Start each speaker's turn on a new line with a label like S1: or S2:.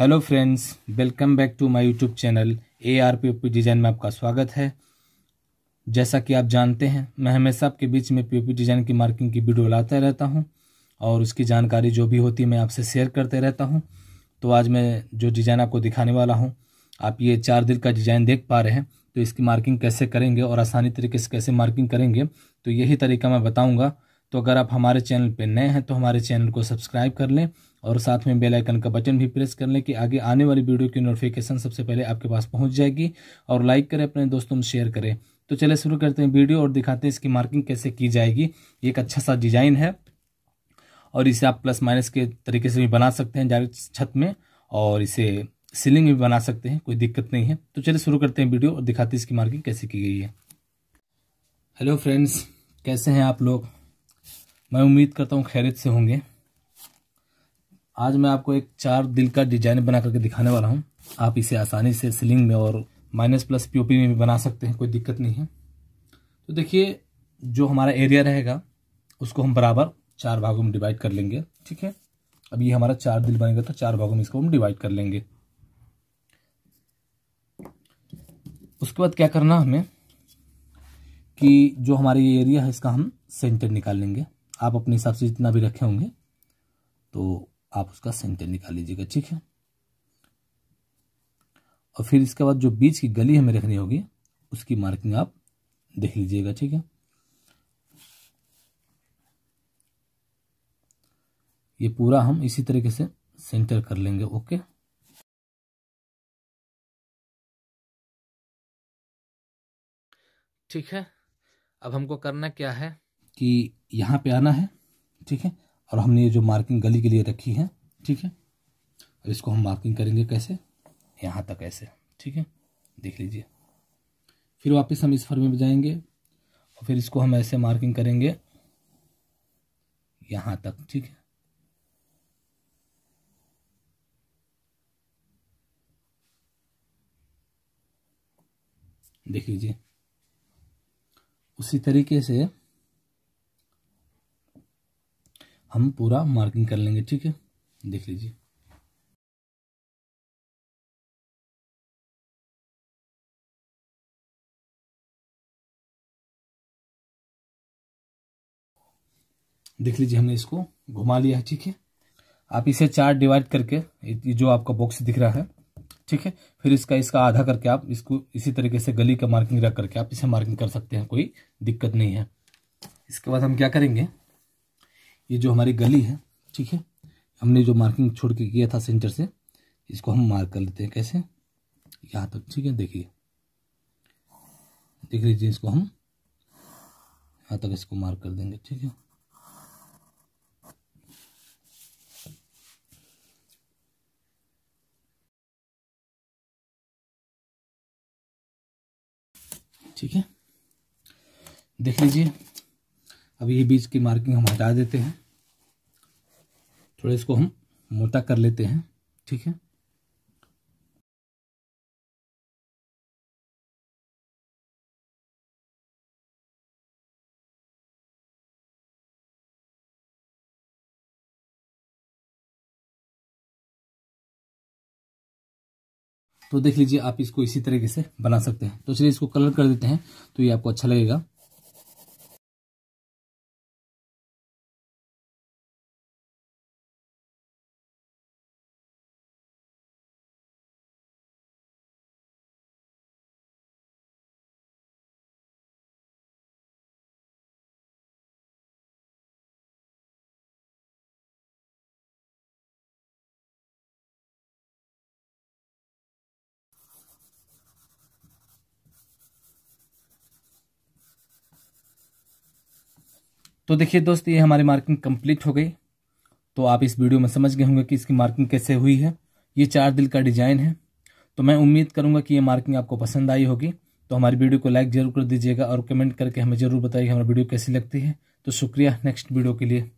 S1: hello friends welcome back to my YouTube channel A R P P design में आपका स्वागत है जैसा कि आप जानते हैं मैं हमेशा आपके बीच में पी पी डिज़ाइन की मार्किंग की वीडियो लाता रहता हूं और उसकी जानकारी जो भी होती है मैं आपसे शेयर करते रहता हूं तो आज मैं जो डिज़ाइन आपको दिखाने वाला हूँ आप ये चार दिल का डिज़ाइन देख पा रहे हैं तो इसकी मार्किंग कैसे करेंगे और आसानी तरीके से कैसे मार्किंग करेंगे तो यही तरीका मैं बताऊँगा तो अगर आप हमारे चैनल पर नए हैं तो हमारे चैनल को सब्सक्राइब कर लें और साथ में बेल आइकन का बटन भी प्रेस कर लें कि आगे आने वाली वीडियो की नोटिफिकेशन सबसे पहले आपके पास पहुंच जाएगी और लाइक करें अपने दोस्तों में शेयर करें तो चले शुरू करते हैं वीडियो और दिखाते हैं इसकी मार्किंग कैसे की जाएगी ये एक अच्छा सा डिजाइन है और इसे आप प्लस माइनस के तरीके से भी बना सकते हैं डायरेक्ट छत में और इसे सीलिंग भी बना सकते हैं कोई दिक्कत नहीं है तो चलिए शुरू करते हैं वीडियो और दिखाते हैं इसकी मार्किंग कैसे की गई है हेलो फ्रेंड्स कैसे हैं आप लोग मैं उम्मीद करता हूँ खैरियत से होंगे आज मैं आपको एक चार दिल का डिजाइन बना करके दिखाने वाला हूँ आप इसे आसानी से सिलिंग में और माइनस प्लस पीओपी में भी बना सकते हैं कोई दिक्कत नहीं है तो देखिए जो हमारा एरिया रहेगा उसको हम बराबर चार भागों में डिवाइड कर लेंगे ठीक है अब ये हमारा चार दिल बनेगा तो चार भागों में इसको हम डिवाइड कर लेंगे उसके बाद क्या करना हमें कि जो हमारे ये एरिया है इसका हम सेंटर निकाल लेंगे आप अपने हिसाब से जितना भी रखे होंगे तो आप उसका सेंटर निकाल लीजिएगा ठीक है और फिर इसके बाद जो बीच की गली हमें रखनी होगी उसकी मार्किंग आप देख लीजिएगा ठीक है ये पूरा हम इसी तरीके से सेंटर कर लेंगे ओके ठीक है अब हमको करना क्या है कि यहाँ पे आना है ठीक है और हमने ये जो मार्किंग गली के लिए रखी है ठीक है और इसको हम मार्किंग करेंगे कैसे यहाँ तक ऐसे ठीक है देख लीजिए फिर वापस हम इस फर्मे में जाएंगे और फिर इसको हम ऐसे मार्किंग करेंगे यहाँ तक ठीक है देख लीजिए उसी तरीके से हम पूरा मार्किंग कर लेंगे ठीक है देख लीजिए देख लीजिए हमने इसको घुमा लिया है ठीक है आप इसे चार डिवाइड करके जो आपका बॉक्स दिख रहा है ठीक है फिर इसका इसका आधा करके आप इसको इसी तरीके से गली का मार्किंग रख करके आप इसे मार्किंग कर सकते हैं कोई दिक्कत नहीं है इसके बाद हम क्या करेंगे ये जो हमारी गली है ठीक है हमने जो मार्किंग छोड़ के किया था सेंटर से इसको हम मार्क कर लेते हैं कैसे यहाँ तक ठीक है देखिए देख लीजिए इसको हम यहाँ तक इसको मार्क कर देंगे ठीक है ठीक है देख लीजिए अब ये बीज की मार्किंग हम हटा देते हैं थोड़ा इसको हम मोटा कर लेते हैं
S2: ठीक है तो देख लीजिए आप इसको इसी तरीके से बना सकते हैं तो चलिए इसको कलर कर देते हैं तो ये आपको अच्छा लगेगा
S1: तो देखिए दोस्त ये हमारी मार्किंग कंप्लीट हो गई तो आप इस वीडियो में समझ गए होंगे कि इसकी मार्किंग कैसे हुई है ये चार दिल का डिजाइन है तो मैं उम्मीद करूंगा कि ये मार्किंग आपको पसंद आई होगी तो हमारी वीडियो को लाइक जरूर कर दीजिएगा और कमेंट करके हमें जरूर बताइए हमारी वीडियो कैसी लगती है तो शुक्रिया नेक्स्ट वीडियो के लिए